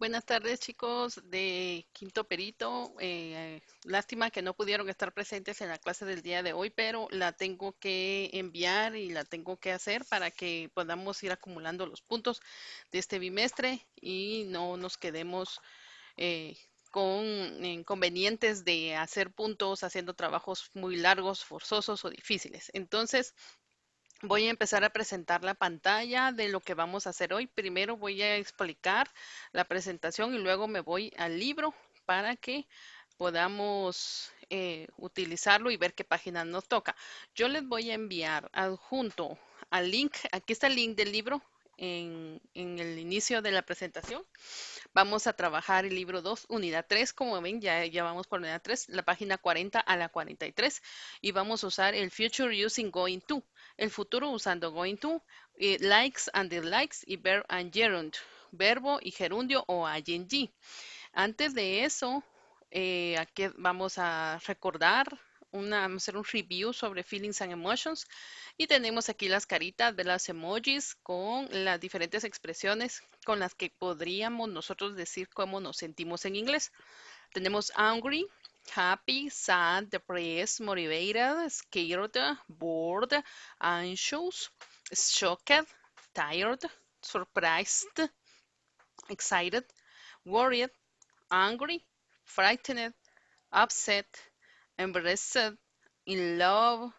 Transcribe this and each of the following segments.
Buenas tardes, chicos de Quinto Perito. Eh, lástima que no pudieron estar presentes en la clase del día de hoy, pero la tengo que enviar y la tengo que hacer para que podamos ir acumulando los puntos de este bimestre y no nos quedemos eh, con inconvenientes de hacer puntos haciendo trabajos muy largos, forzosos o difíciles. Entonces, Voy a empezar a presentar la pantalla de lo que vamos a hacer hoy. Primero voy a explicar la presentación y luego me voy al libro para que podamos eh, utilizarlo y ver qué página nos toca. Yo les voy a enviar adjunto al link, aquí está el link del libro en, en el inicio de la presentación. Vamos a trabajar el libro 2, unidad 3, como ven, ya, ya vamos por unidad 3, la página 40 a la 43, y vamos a usar el future using going to, el futuro usando going to, eh, likes and dislikes, y verb and gerund, verbo y gerundio o ing. Antes de eso, eh, aquí vamos a recordar una, a hacer un review sobre feelings and emotions. Y tenemos aquí las caritas de las emojis con las diferentes expresiones con las que podríamos nosotros decir cómo nos sentimos en inglés. Tenemos angry, happy, sad, depressed, motivated, scared, bored, anxious, shocked, tired, surprised, excited, worried, angry, frightened, upset, embarrassed, in love,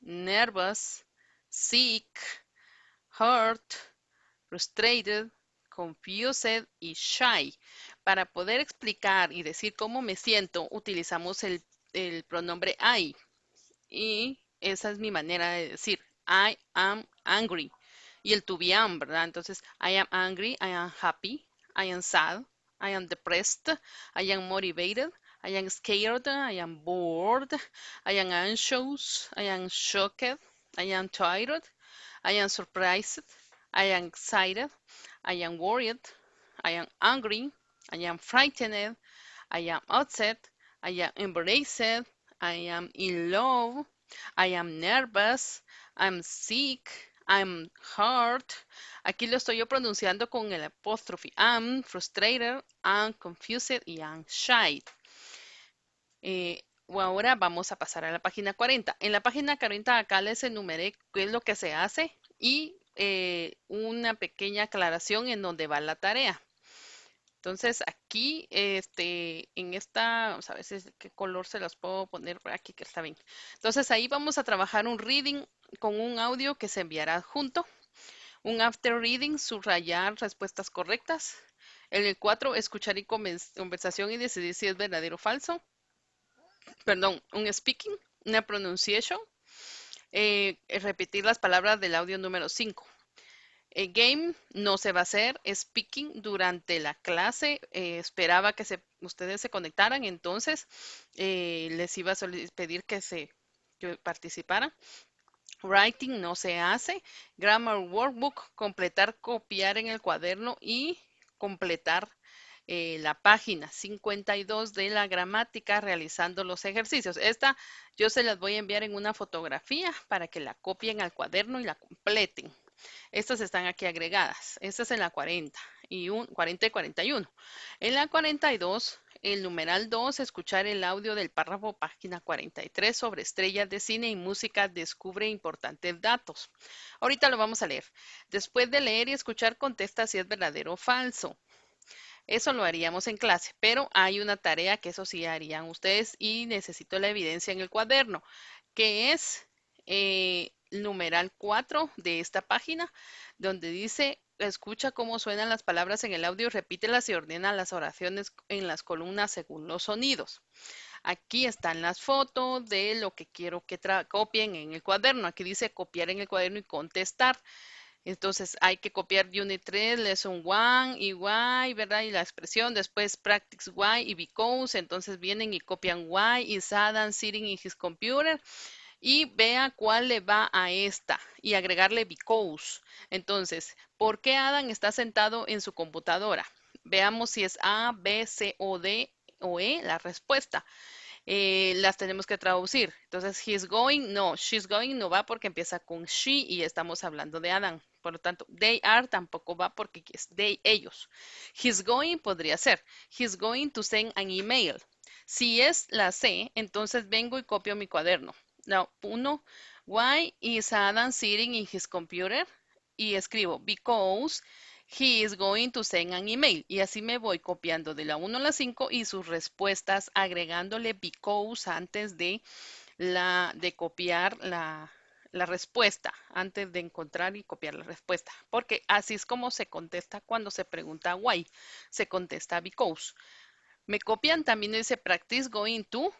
nervous, sick, hurt, frustrated, confused y shy. Para poder explicar y decir cómo me siento, utilizamos el, el pronombre I. Y esa es mi manera de decir. I am angry. Y el to be ¿verdad? Entonces, I am angry, I am happy, I am sad, I am depressed, I am motivated, I am scared, I am bored, I am anxious, I am shocked, I am tired, I am surprised, I am excited, I am worried, I am angry, I am frightened, I am upset, I am embarrassed, I am in love, I am nervous, I am sick, I am hurt. Aquí lo estoy yo pronunciando con el apóstrofe. am, frustrated, I'm confused y I'm shy. Eh, ahora vamos a pasar a la página 40. En la página 40 acá les enumeré qué es lo que se hace y eh, una pequeña aclaración en dónde va la tarea. Entonces aquí, este, en esta, a ver si, qué color se los puedo poner aquí, que está bien. Entonces ahí vamos a trabajar un reading con un audio que se enviará junto. Un after reading, subrayar respuestas correctas. En el 4, escuchar y conversación y decidir si es verdadero o falso perdón, un speaking, una pronunciation, eh, repetir las palabras del audio número 5. Eh, game no se va a hacer speaking durante la clase. Eh, esperaba que ustedes se conectaran, entonces les iba a pedir que se participaran. Writing no se hace. Grammar workbook, completar, copiar en el cuaderno y completar eh, la página 52 de la gramática realizando los ejercicios. Esta yo se las voy a enviar en una fotografía para que la copien al cuaderno y la completen. Estas están aquí agregadas. Esta es en la 40 y un, 40 y 41. En la 42, el numeral 2, escuchar el audio del párrafo página 43 sobre estrellas de cine y música descubre importantes datos. Ahorita lo vamos a leer. Después de leer y escuchar, contesta si es verdadero o falso. Eso lo haríamos en clase, pero hay una tarea que eso sí harían ustedes y necesito la evidencia en el cuaderno, que es el eh, numeral 4 de esta página, donde dice, escucha cómo suenan las palabras en el audio, repítelas y ordena las oraciones en las columnas según los sonidos. Aquí están las fotos de lo que quiero que copien en el cuaderno. Aquí dice copiar en el cuaderno y contestar. Entonces hay que copiar unit 3, lesson 1 y y, ¿verdad? Y la expresión, después practice why y because. Entonces vienen y copian why y Adam sitting in his computer y vea cuál le va a esta y agregarle because. Entonces, ¿por qué Adam está sentado en su computadora? Veamos si es A, B, C o D o E la respuesta. Eh, las tenemos que traducir. Entonces, he's going, no, she's going no va porque empieza con she y estamos hablando de Adam. Por lo tanto, they are tampoco va porque es they, ellos. He's going podría ser. He's going to send an email. Si es la C, entonces vengo y copio mi cuaderno. Now, uno, why is Adam sitting in his computer? Y escribo, because he is going to send an email. Y así me voy copiando de la 1 a la 5 y sus respuestas agregándole because antes de, la, de copiar la, la respuesta antes de encontrar y copiar la respuesta, porque así es como se contesta cuando se pregunta why, se contesta because. Me copian también dice practice going to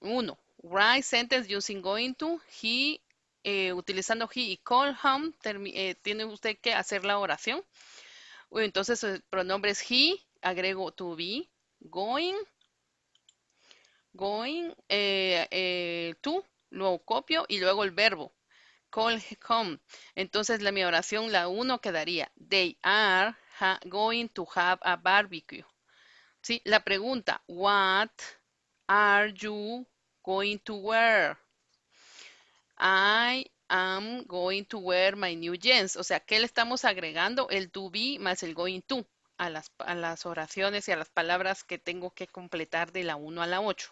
Uno, Write sentence using going to he eh, utilizando he y call home eh, tiene usted que hacer la oración. Entonces el pronombre es he, agrego to be, going, going eh, to, luego copio y luego el verbo. Entonces, la, mi oración, la uno quedaría, they are going to have a barbecue. ¿Sí? La pregunta, what are you going to wear? I am going to wear my new jeans. O sea, ¿qué le estamos agregando? El to be más el going to a las, a las oraciones y a las palabras que tengo que completar de la 1 a la 8.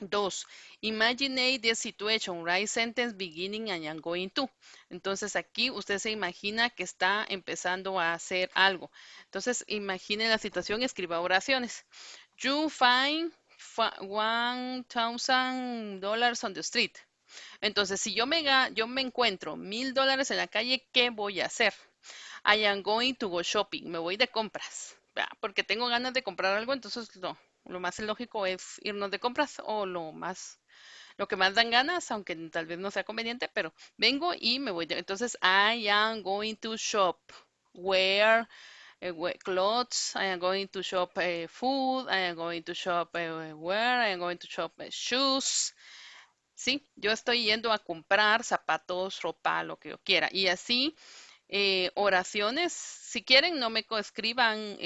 Dos, imagine the situation, right? Sentence beginning and I'm going to. Entonces aquí usted se imagina que está empezando a hacer algo. Entonces imagine la situación, escriba oraciones. You find one thousand dollars on the street. Entonces si yo me, yo me encuentro mil dólares en la calle, ¿qué voy a hacer? I am going to go shopping. Me voy de compras. Porque tengo ganas de comprar algo, entonces no lo más lógico es irnos de compras o lo más, lo que más dan ganas, aunque tal vez no sea conveniente, pero vengo y me voy. entonces, I am going to shop. wear eh, clothes, I am going to shop eh, food, I am going to shop wear eh, where, I am going to shop shoes. Sí, yo estoy yendo a comprar zapatos, ropa, lo que yo quiera. Y así eh, oraciones. Si quieren, no me escriban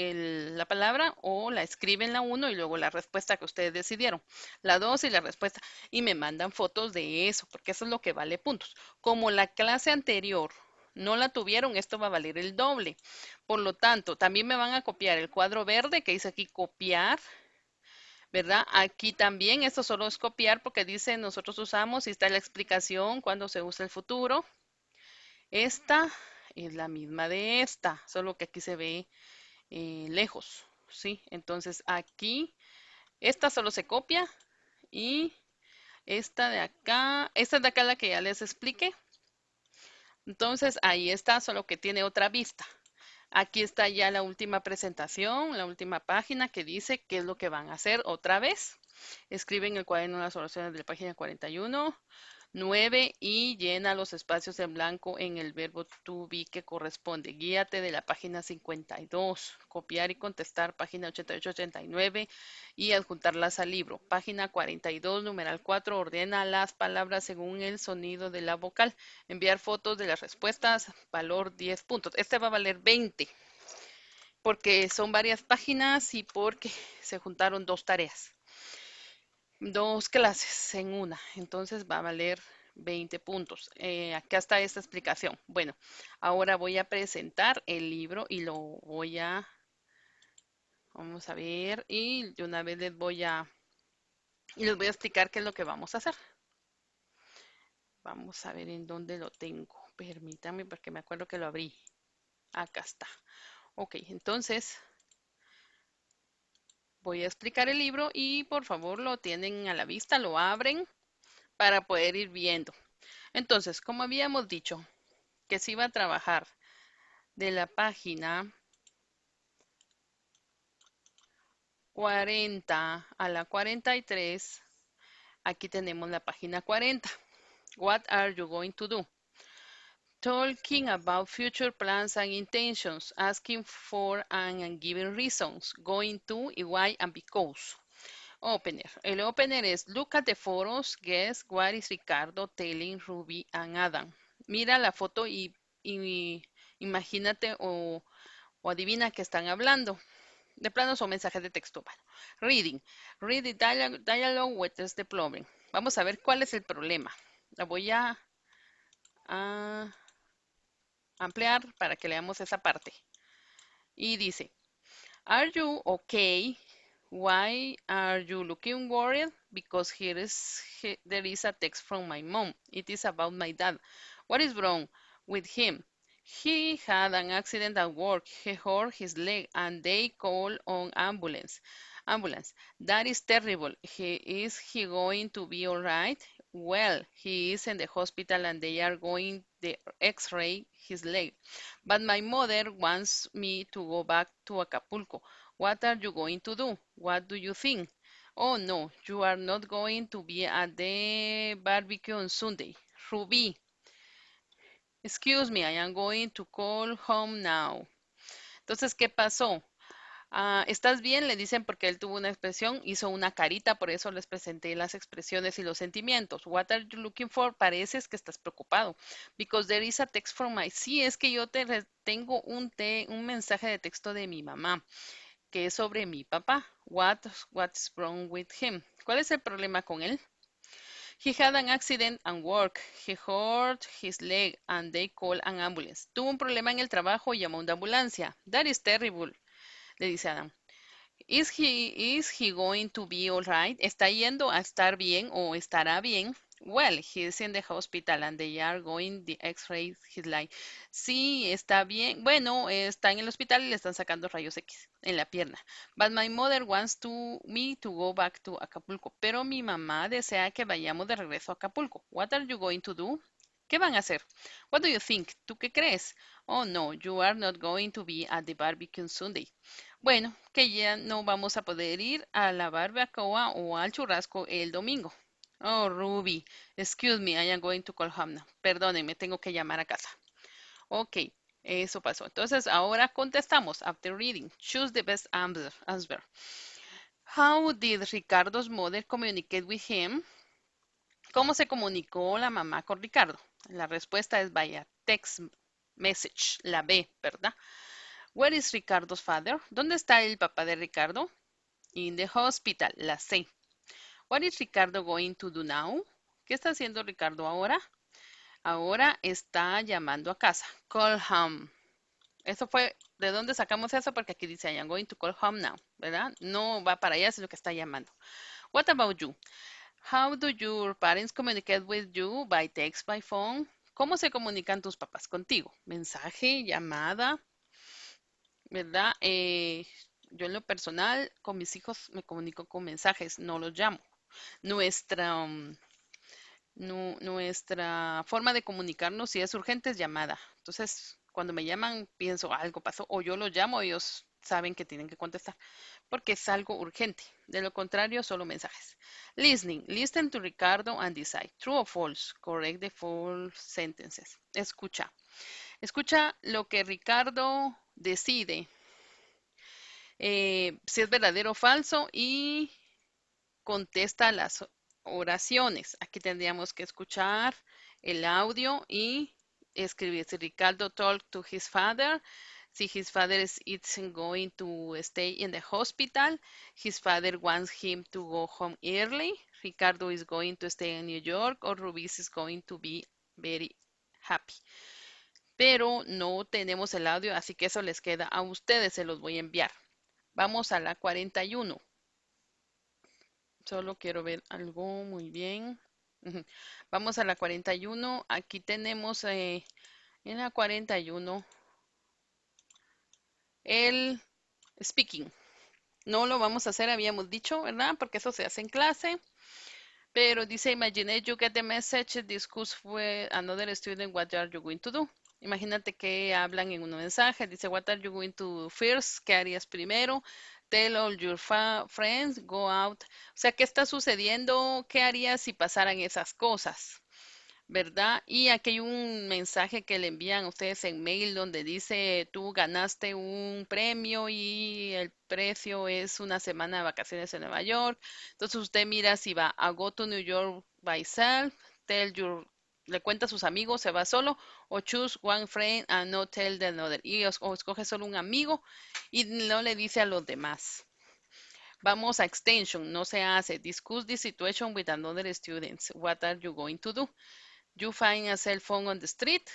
la palabra o la escriben la 1 y luego la respuesta que ustedes decidieron. La 2 y la respuesta. Y me mandan fotos de eso, porque eso es lo que vale puntos. Como la clase anterior no la tuvieron, esto va a valer el doble. Por lo tanto, también me van a copiar el cuadro verde que dice aquí copiar. ¿verdad? Aquí también, esto solo es copiar porque dice nosotros usamos y está la explicación cuando se usa el futuro. Esta es la misma de esta, solo que aquí se ve eh, lejos, ¿sí? Entonces aquí, esta solo se copia y esta de acá, esta de acá la que ya les expliqué. Entonces ahí está, solo que tiene otra vista. Aquí está ya la última presentación, la última página que dice qué es lo que van a hacer otra vez. Escriben el cuaderno las oraciones de la página 41. 9 y llena los espacios en blanco en el verbo to be que corresponde. Guíate de la página 52, copiar y contestar página 88-89 y adjuntarlas al libro. Página 42, numeral 4, ordena las palabras según el sonido de la vocal. Enviar fotos de las respuestas, valor 10 puntos. Este va a valer 20 porque son varias páginas y porque se juntaron dos tareas dos clases en una, entonces va a valer 20 puntos. Eh, acá está esta explicación. Bueno, ahora voy a presentar el libro y lo voy a... Vamos a ver y de una vez les voy a... Y les voy a explicar qué es lo que vamos a hacer. Vamos a ver en dónde lo tengo. Permítanme porque me acuerdo que lo abrí. Acá está. Ok, entonces voy a explicar el libro y por favor lo tienen a la vista, lo abren para poder ir viendo. Entonces, como habíamos dicho, que se iba a trabajar de la página 40 a la 43, aquí tenemos la página 40. What are you going to do? talking about future plans and intentions, asking for and, giving reasons, going to why and because. Opener. El opener es look at the photos, guess what is Ricardo telling Ruby and Adam. Mira la foto y, imagínate o, o, adivina que están hablando. De planos o mensajes de texto. reading. Read the dialogue, dialogue what the problem. Vamos a ver cuál es el problema. La voy a ampliar para que leamos esa parte. Y dice, Are you okay? Why are you looking worried? Because here is there is a text from my mom. It is about my dad. What is wrong with him? He had an accident at work. He hurt his leg and they called on ambulance. Ambulance. That is terrible. He is he going to be all right? well, he is in the hospital and they are going the x-ray his leg. But my mother wants me to go back to Acapulco. What are you going to do? What do you think? Oh no, you are not going to be at the barbecue on Sunday. Ruby, excuse me, I am going to call home now. Entonces, ¿qué pasó? Ah, ¿Estás bien? Le dicen porque él tuvo una expresión, hizo una carita, por eso les presenté las expresiones y los sentimientos. What are you looking for? Pareces que estás preocupado. Because there is a text from my... Sí, es que yo te tengo un, te un mensaje de texto de mi mamá, que es sobre mi papá. What, what's wrong with him? ¿Cuál es el problema con él? He had an accident and work. He hurt his leg and they called an ambulance. Tuvo un problema en el trabajo y llamó a una ambulancia. That is terrible le dice Adam. Is he, is he going to be alright? ¿Está yendo a estar bien o estará bien? Well, he is in the hospital and they are going the x-ray his life. Sí, está bien. Bueno, está en el hospital y le están sacando rayos X en la pierna. But my mother wants to me to go back to Acapulco. Pero mi mamá desea que vayamos de regreso a Acapulco. What are you going to do? ¿Qué van a hacer? What do you think? ¿Tú qué crees? Oh no, you are not going to be at the barbecue Sunday. Bueno, que ya no vamos a poder ir a la barbacoa o al churrasco el domingo. Oh, Ruby, excuse me, I am going to call Hamna. tengo que llamar a casa. Ok, eso pasó. Entonces, ahora contestamos. After reading, choose the best answer. How did Ricardo's mother communicate with him? ¿Cómo se comunicó la mamá con Ricardo? La respuesta es vaya text message, la B, ¿verdad? Where is Ricardo's father? ¿Dónde está el papá de Ricardo? In the hospital, la C. What is Ricardo going to do now? ¿Qué está haciendo Ricardo ahora? Ahora está llamando a casa. Call home. Eso fue, ¿de dónde sacamos eso? Porque aquí dice, I going to call home now, ¿verdad? No va para allá, sino que está llamando. What about you? How do your parents communicate with you by text, by phone? ¿Cómo se comunican tus papás contigo? Mensaje, llamada, ¿verdad? Eh, yo en lo personal con mis hijos me comunico con mensajes, no los llamo. Nuestra, mm, nuestra forma de comunicarnos si es urgente es llamada. Entonces, cuando me llaman, pienso algo pasó o yo los llamo, ellos saben que tienen que contestar porque es algo urgente. De lo contrario, solo mensajes. Listening. Listen to Ricardo and decide. True or false. Correct the false sentences. Escucha. Escucha lo que Ricardo decide. Eh, si es verdadero o falso y contesta las oraciones. Aquí tendríamos que escuchar el audio y escribir. Si Ricardo talk to his father, si his father is going to stay in the hospital. His father wants him to go home early. Ricardo is going to stay in New York or Rubis is going to be very happy. Pero no tenemos el audio, así que eso les queda a ustedes, se los voy a enviar. Vamos a la 41. Solo quiero ver algo muy bien. Vamos a la 41. Aquí tenemos eh, en la 41 el speaking. No lo vamos a hacer, habíamos dicho, ¿verdad? Porque eso se hace en clase. Pero dice, imagine you get the message, discuss with another student what are you going to do. Imagínate que hablan en un mensaje, dice, what are you going to do first? ¿Qué harías primero? Tell all your friends, go out. O sea, ¿qué está sucediendo? ¿Qué harías si pasaran esas cosas? ¿verdad? Y aquí hay un mensaje que le envían a ustedes en mail donde dice, tú ganaste un premio y el precio es una semana de vacaciones en Nueva York. Entonces usted mira si va a Go to New York by self, tell your le cuenta a sus amigos, se va solo, o choose one friend and no tell the other. Y o escoge solo un amigo y no le dice a los demás. Vamos a extension, no se hace. Discuss the situation with another student. What are you going to do? You find a cell phone on the street.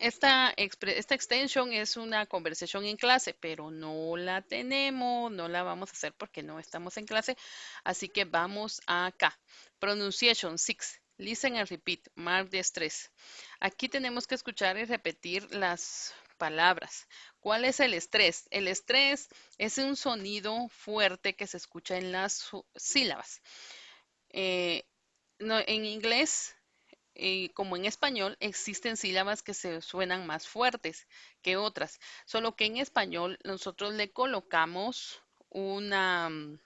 Esta, esta extension es una conversación en clase, pero no la tenemos, no la vamos a hacer porque no estamos en clase. Así que vamos acá. Pronunciation six. Listen and repeat. Mark the stress. Aquí tenemos que escuchar y repetir las palabras. ¿Cuál es el estrés? El estrés es un sonido fuerte que se escucha en las sílabas. Eh, en inglés eh, como en español, existen sílabas que se suenan más fuertes que otras, solo que en español nosotros le colocamos una, mm,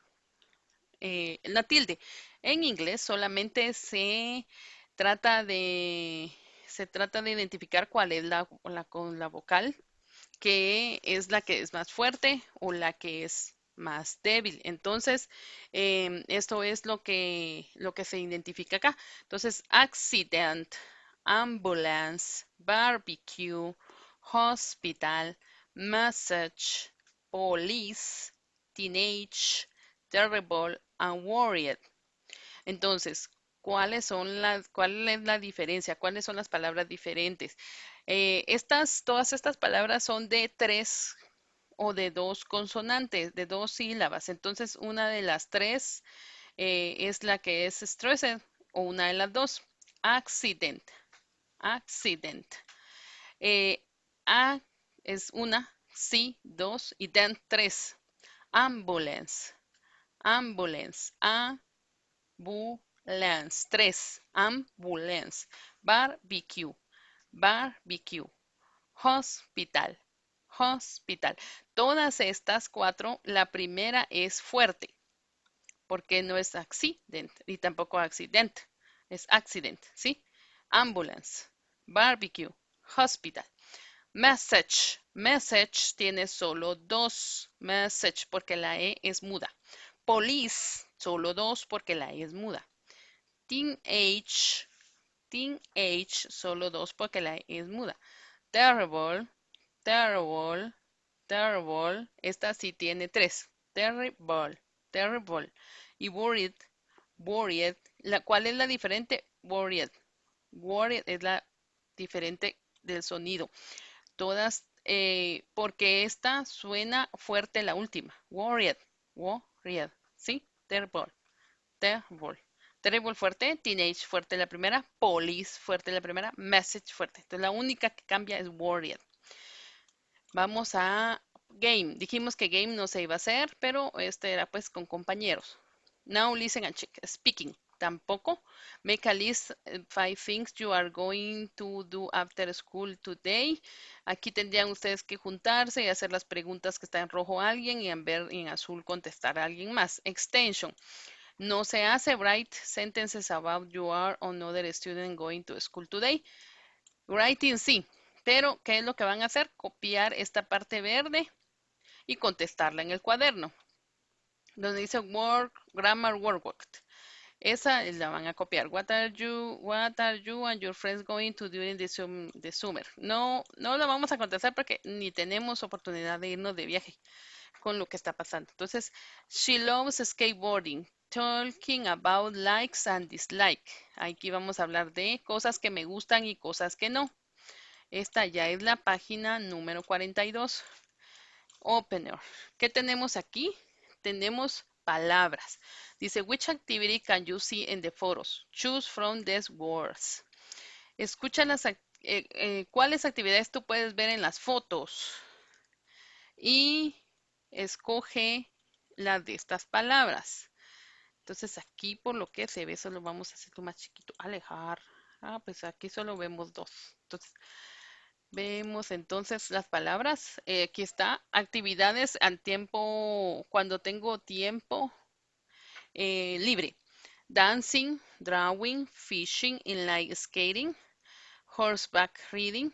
eh, la tilde. En inglés solamente se trata de, se trata de identificar cuál es la, con la vocal que es la que es más fuerte o la que es más débil. Entonces, em, esto es lo que, lo que se identifica acá. Entonces, accident, ambulance, barbecue, hospital, massage, police, teenage, terrible, and worried. Entonces, ¿cuáles son las, ¿cuál es la diferencia? ¿Cuáles son las palabras diferentes? Eh, estas, todas estas palabras son de tres o de dos consonantes, de dos sílabas. Entonces, una de las tres eh, es la que es stressed o una de las dos. Accident. Accident. Eh, a es una, sí, dos y dan tres. Ambulance. Ambulance. Ambulance. bu, Tres. Ambulance. Barbecue. Barbecue. Hospital. Hospital. Todas estas cuatro, la primera es fuerte, porque no es accident y tampoco accident, es accident, ¿sí? Ambulance, barbecue, hospital. Message, message tiene solo dos, message porque la E es muda. Police, solo dos porque la E es muda. Teenage, teenage, solo dos porque la E es muda. Terrible, Terrible, Terrible, esta sí tiene tres. Terrible, Terrible. Y Worried, Worried, la, ¿cuál es la diferente? Worried. Worried es la diferente del sonido. Todas, eh, porque esta suena fuerte la última. Worried, Worried, ¿sí? Terrible, Terrible. Terrible fuerte, teenage fuerte la primera, police fuerte la primera, message fuerte. Entonces la única que cambia es worried. Vamos a game. Dijimos que game no se iba a hacer, pero este era pues con compañeros. Now listen and check. Speaking. Tampoco. Make a list eh, five things you are going to do after school today. Aquí tendrían ustedes que juntarse y hacer las preguntas que está en rojo a alguien y en, verde, en azul contestar a alguien más. Extension. No se hace write sentences about you are another student going to school today. Writing sí, pero, ¿qué es lo que van a hacer? Copiar esta parte verde y contestarla en el cuaderno. Donde dice Work, Grammar Work. Esa la van a copiar. What are you, what are you and your friends going to do in the, summer? No, no la vamos a contestar porque ni tenemos oportunidad de irnos de viaje con lo que está pasando. Entonces, she loves skateboarding, talking about likes and dislikes. Aquí vamos a hablar de cosas que me gustan y cosas que no. Esta ya es la página número 42. Opener. ¿Qué tenemos aquí? Tenemos palabras. Dice, which activity can you see in the photos? Choose from these words. Escucha las, eh, eh, cuáles actividades tú puedes ver en las fotos. Y escoge las de estas palabras. Entonces aquí por lo que se ve solo vamos a hacerlo más chiquito. Alejar. Ah, pues aquí solo vemos dos. Entonces Vemos entonces las palabras. Eh, aquí está, actividades al tiempo, cuando tengo tiempo eh, libre. Dancing, drawing, fishing, inline skating, horseback riding,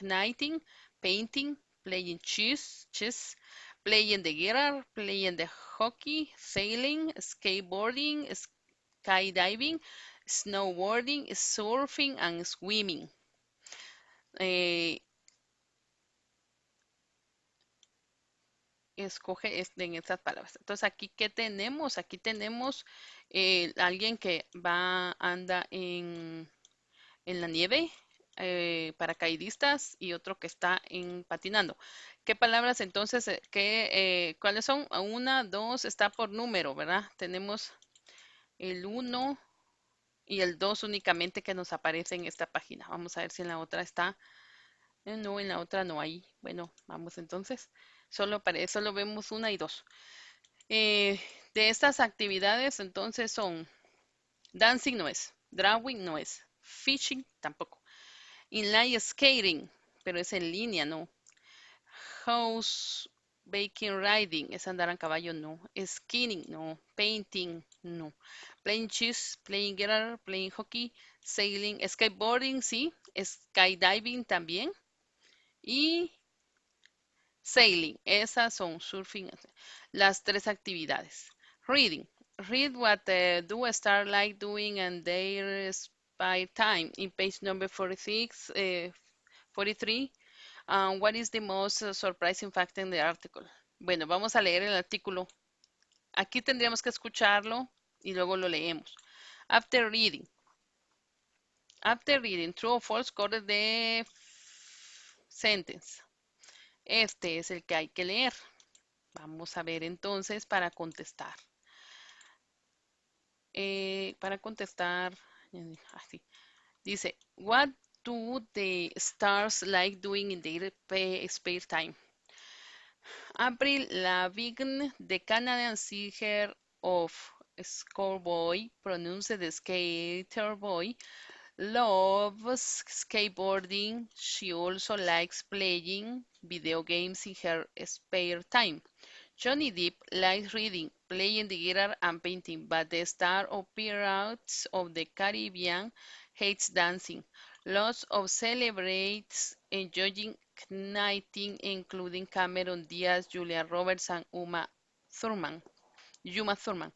knighting, painting, playing chess, playing the guitar, playing the hockey, sailing, skateboarding, skydiving, snowboarding, surfing, and swimming. Eh, escoge este, en estas palabras. Entonces aquí, ¿qué tenemos? Aquí tenemos eh, alguien que va, anda en, en la nieve, eh, paracaidistas y otro que está patinando. ¿Qué palabras entonces, qué, cuáles son? Una, dos, está por número, ¿verdad? Tenemos el uno, y el 2 únicamente que nos aparece en esta página. Vamos a ver si en la otra está. Eh, no, en la otra no hay. Bueno, vamos entonces. Solo, para, lo vemos una y dos. Eh, de estas actividades entonces son dancing no es, drawing no es, fishing tampoco, inline skating, pero es en línea, no. House baking riding, es andar en caballo, no. Skinning, no. Painting, no. Playing chess, playing guitar, playing hockey, sailing, skateboarding, sí. Skydiving también. Y sailing, esas son surfing, las tres actividades. Reading, read what uh, do a like doing and their spy time. In page number 46, 43, uh, uh, what is the most surprising fact in the article? Bueno, vamos a leer el artículo aquí tendríamos que escucharlo y luego lo leemos. After reading. After reading, true or false, corre de sentence. Este es el que hay que leer. Vamos a ver entonces para contestar. Eh, para contestar, así. Ah, Dice, what do the stars like doing in their spare time? April Lavigne, the Canadian singer of Scoreboy, pronounced Skater Boy, loves skateboarding. She also likes playing video games in her spare time. Johnny Depp likes reading, playing the guitar, and painting, but the star of Pirates of the Caribbean hates dancing. Lots of celebrates enjoying 19, including Cameron Diaz, Julia Roberts, and Uma Thurman. Yuma Thurman.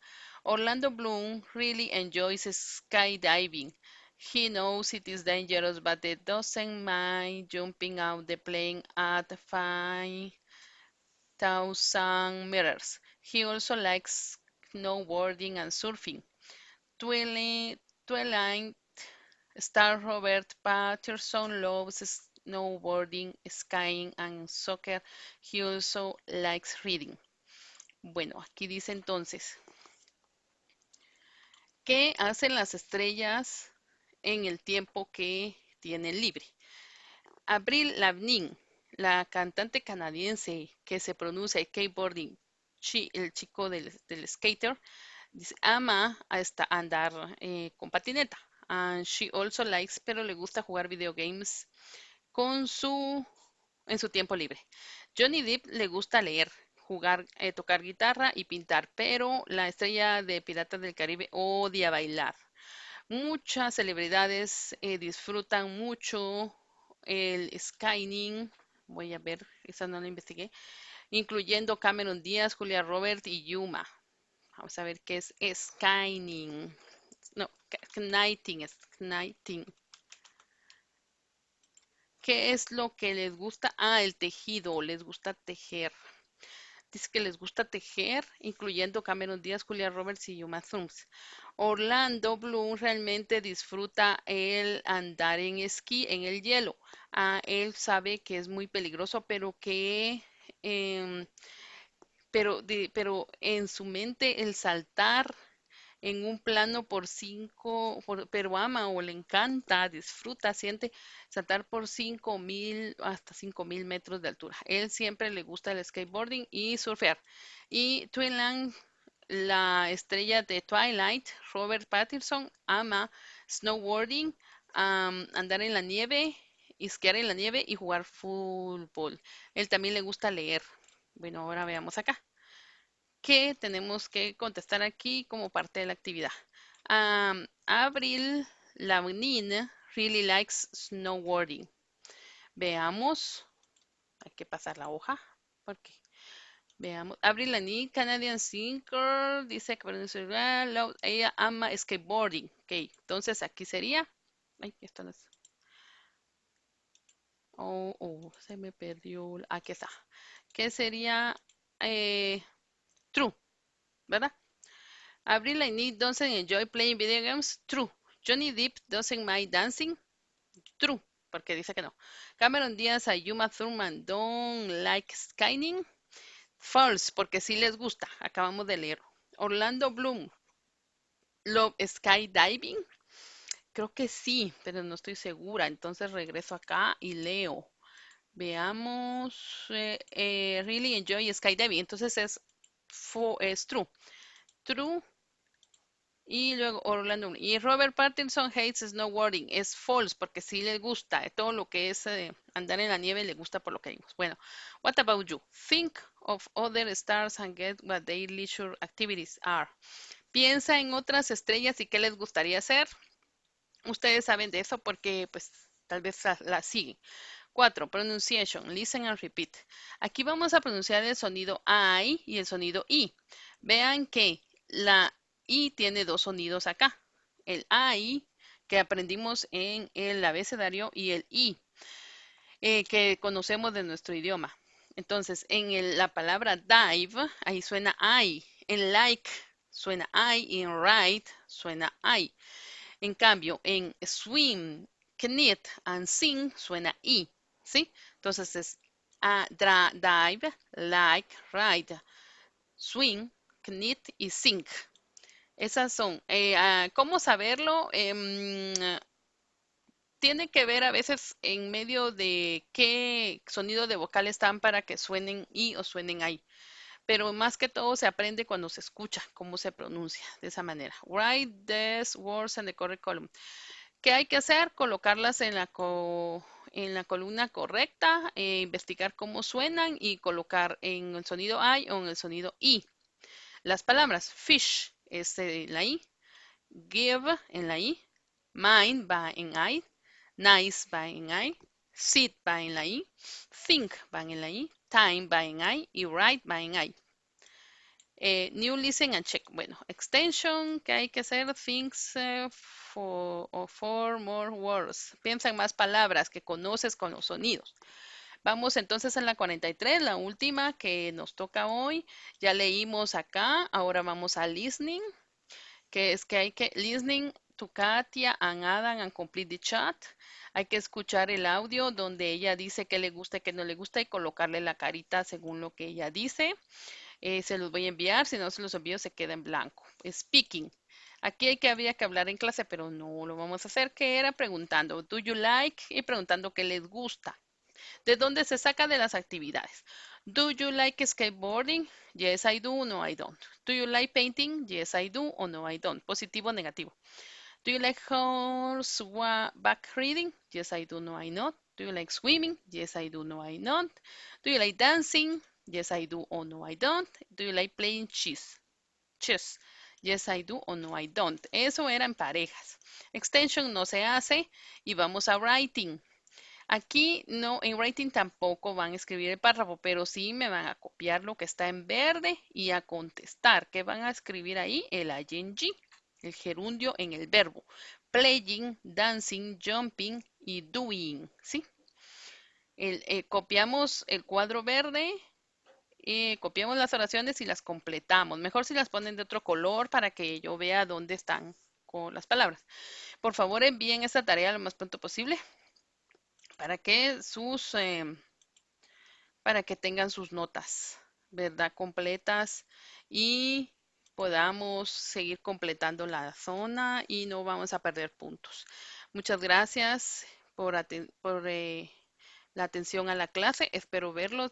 Orlando Bloom really enjoys skydiving. He knows it is dangerous, but he doesn't mind jumping out the plane at 5,000 meters. He also likes snowboarding and surfing. Twilight Star Robert Patterson loves snowboarding, skiing and soccer. He also likes reading. Bueno, aquí dice entonces, ¿qué hacen las estrellas en el tiempo que tienen libre? Abril Lavnin, la cantante canadiense que se pronuncia skateboarding, el chico del, skater, dice, ama hasta andar eh, con patineta. And she also likes, pero le gusta jugar video games con su, en su tiempo libre. Johnny Depp le gusta leer, jugar, eh, tocar guitarra y pintar, pero la estrella de Piratas del Caribe odia bailar. Muchas celebridades eh, disfrutan mucho el skyning, voy a ver, esa no la investigué, incluyendo Cameron Díaz, Julia Roberts y Yuma. Vamos a ver qué es skyning. No, knighting, knighting. ¿Qué es lo que les gusta? Ah, el tejido, les gusta tejer. Dice que les gusta tejer, incluyendo Cameron Díaz, Julia Roberts y Yuma Thoms. Orlando Bloom realmente disfruta el andar en esquí, en el hielo. Ah, él sabe que es muy peligroso, pero que... Em, pero, pero en su mente el saltar en un plano por cinco, pero ama o le encanta, disfruta, siente saltar por cinco mil hasta cinco mil metros de altura. Él siempre le gusta el skateboarding y surfear. Y Twinland, la estrella de Twilight, Robert Pattinson, ama snowboarding, andar en la nieve, esquiar en la nieve y jugar fútbol. Él también le gusta leer. Bueno, ahora veamos acá que tenemos que contestar aquí como parte de la actividad. Abril Launine really likes snowboarding. Veamos, hay que pasar la hoja porque veamos. Abril Lanin, Canadian Sinker, dice que ella ama skateboarding. Ok, entonces aquí sería. Ay, esto no Oh, oh, se me perdió. Aquí está. ¿Qué sería? Eh, True. ¿Verdad? I need, doesn't enjoy playing video games. True. Johnny Depp doesn't mind dancing. True. Porque dice que no. Cameron Diaz Ayuma Thurman don't like skinning. False. Porque sí les gusta. Acabamos de leer. Orlando Bloom. Love skydiving. Creo que sí, pero no estoy segura. Entonces regreso acá y leo. Veamos. Eh, eh, really enjoy skydiving. Entonces es es true. True. Y luego Orlando. Y Robert Pattinson hates snowboarding. Es false porque sí le gusta. Todo lo que es eh, andar en la nieve le gusta por lo que vimos. Bueno, what about you? Think of other stars and get what their leisure activities are. Piensa en otras estrellas y qué les gustaría hacer. Ustedes saben de eso porque pues tal vez las la siguen. Cuatro, Pronunciation. Listen and repeat. Aquí vamos a pronunciar el sonido I y el sonido I. Vean que la I tiene dos sonidos acá. El I que aprendimos en el abecedario y el I eh, que conocemos de nuestro idioma. Entonces, en la palabra dive, ahí suena I. En like suena I. Y en write suena I. En cambio, en swim, knit and sing suena I. ¿sí? Entonces es dive, like, ride, swing, knit y sink. Esas son. Eh, ah, ¿Cómo saberlo? Em, tiene que ver a veces en medio de qué sonido de vocal están para que suenen y o suenen ahí. Pero más que todo se aprende cuando se escucha cómo se pronuncia de esa manera. Write these words in the correct column. ¿Qué hay que hacer? Colocarlas en la en la columna correcta, eh, investigar cómo suenan y colocar en el sonido I o en el sonido I. E. Las palabras fish en la I, give en la I, mind va en I, nice va en I, sit va en la I, think va en la I, time va en I y write va en I. Eh, new listen and check. Bueno, extension, que hay que hacer things eh, for, for more words. Piensa en más palabras que conoces con los sonidos. Vamos entonces en la 43, la última que nos toca hoy. Ya leímos acá, ahora vamos a listening, que es que hay que listening to Katia and Adam and complete the chat. Hay que escuchar el audio donde ella dice que le gusta y que no le gusta y colocarle la carita según lo que ella dice. Eh, se los voy a enviar, si no se los envío se queda en blanco. Speaking. Aquí hay que había que hablar en clase, pero no lo vamos a hacer, que era preguntando, ¿do you like? Y preguntando qué les gusta. ¿De dónde se saca de las actividades? ¿Do you like skateboarding? Yes, I do. No, I don't. ¿Do you like painting? Yes, I do. O no, I don't. Positivo o negativo. ¿Do you like horseback riding? Yes, I do. No, I not. ¿Do you like swimming? Yes, I do. No, I not. ¿Do you like dancing? Yes, I do o no, I don't. Do you like playing chess? Chess. Yes, I do o no, I don't. Eso eran parejas. Extension no se hace y vamos a writing. Aquí no, en writing tampoco van a escribir el párrafo, pero sí me van a copiar lo que está en verde y a contestar. ¿Qué van a escribir ahí? El ing, el gerundio en el verbo. Playing, dancing, jumping y doing, ¿sí? Eh, copiamos el cuadro verde, y eh, copiamos las oraciones y las completamos. Mejor si las ponen de otro color para que yo vea dónde están con las palabras. Por favor, envíen esta tarea lo más pronto posible para que sus, em, para que tengan sus notas, ¿verdad? Completas y podamos seguir completando la zona y no vamos a perder puntos. Muchas gracias por, por eh, la atención a la clase. Espero verlos